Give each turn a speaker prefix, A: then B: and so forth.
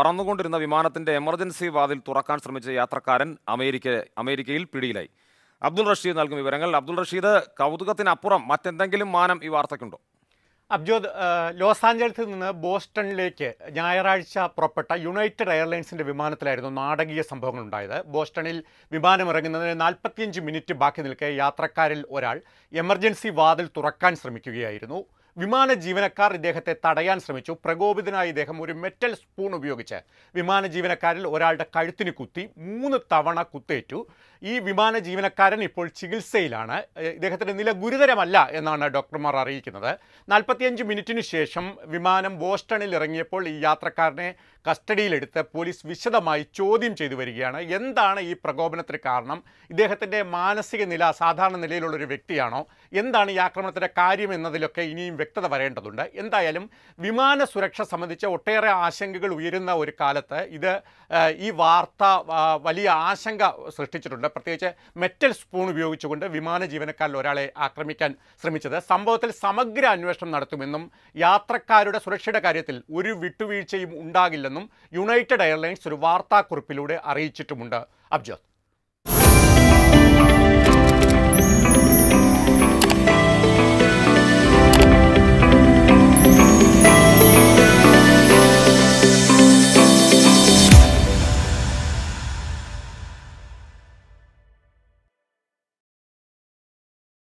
A: പറന്നുകൊണ്ടിരുന്ന വിമാനത്തിന്റെ എമർജൻസി വാതിൽ തുറക്കാൻ ശ്രമിച്ച യാത്രക്കാരൻ അമേരിക്ക അമേരിക്കയിൽ പിടിയിലായി അബ്ദുൾ റഷീദ് നൽകും വിവരങ്ങൾ അബ്ദുൾ റഷീദ് കൗതുകത്തിനപ്പുറം മറ്റെന്തെങ്കിലും മാനം ഈ വാർത്തയ്ക്കുണ്ടോ
B: അബ്ജോദ് ലോസ് ആഞ്ചലസിൽ നിന്ന് ബോസ്റ്റണിലേക്ക് ഞായറാഴ്ച പുറപ്പെട്ട യുണൈറ്റഡ് എയർലൈൻസിൻ്റെ വിമാനത്തിലായിരുന്നു നാടകീയ സംഭവങ്ങൾ ഉണ്ടായത് ബോസ്റ്റണിൽ വിമാനം ഇറങ്ങുന്നതിന് നാൽപ്പത്തിയഞ്ച് മിനിറ്റ് ബാക്കി നിൽക്കെ യാത്രക്കാരിൽ ഒരാൾ എമർജൻസി വാതിൽ തുറക്കാൻ ശ്രമിക്കുകയായിരുന്നു വിമാന ജീവനക്കാർ ഇദ്ദേഹത്തെ തടയാൻ ശ്രമിച്ചു പ്രകോപിതനായ ഇദ്ദേഹം ഒരു മെറ്റൽ സ്പൂൺ ഉപയോഗിച്ച് വിമാന ജീവനക്കാരിൽ ഒരാളുടെ കഴുത്തിന് കുത്തി മൂന്ന് തവണ കുത്തേറ്റു ഈ വിമാന ജീവനക്കാരൻ ഇപ്പോൾ ചികിത്സയിലാണ് ഇദ്ദേഹത്തിൻ്റെ നില ഗുരുതരമല്ല എന്നാണ് ഡോക്ടർമാർ അറിയിക്കുന്നത് നാൽപ്പത്തിയഞ്ച് മിനിറ്റിന് ശേഷം വിമാനം ബോസ്റ്റണിൽ ഇറങ്ങിയപ്പോൾ ഈ യാത്രക്കാരനെ കസ്റ്റഡിയിലെടുത്ത് പോലീസ് വിശദമായി ചോദ്യം ചെയ്തു വരികയാണ് എന്താണ് ഈ പ്രകോപനത്തിന് കാരണം ഇദ്ദേഹത്തിൻ്റെ മാനസിക നില സാധാരണ നിലയിലുള്ളൊരു വ്യക്തിയാണോ എന്താണ് ഈ ആക്രമണത്തിൻ്റെ കാര്യം എന്നതിലൊക്കെ ഇനിയും വ്യക്തത വരേണ്ടതുണ്ട് എന്തായാലും വിമാന സുരക്ഷ സംബന്ധിച്ച് ഒട്ടേറെ ആശങ്കകൾ ഉയരുന്ന ഒരു കാലത്ത് ഇത് ഈ വാർത്ത വലിയ ആശങ്ക സൃഷ്ടിച്ചിട്ടുണ്ട് പ്രത്യേകിച്ച് മെറ്റൽ സ്പൂൺ ഉപയോഗിച്ചുകൊണ്ട് വിമാന ജീവനക്കാരിൽ ഒരാളെ ആക്രമിക്കാൻ ശ്രമിച്ചത് സംഭവത്തിൽ സമഗ്ര അന്വേഷണം നടത്തുമെന്നും യാത്രക്കാരുടെ സുരക്ഷയുടെ കാര്യത്തിൽ ഒരു വിട്ടുവീഴ്ചയും ഉണ്ടാകില്ലെന്നും യുണൈറ്റഡ് എയർലൈൻസ് ഒരു വാർത്താക്കുറിപ്പിലൂടെ അറിയിച്ചിട്ടുമുണ്ട് അബ്ജോത്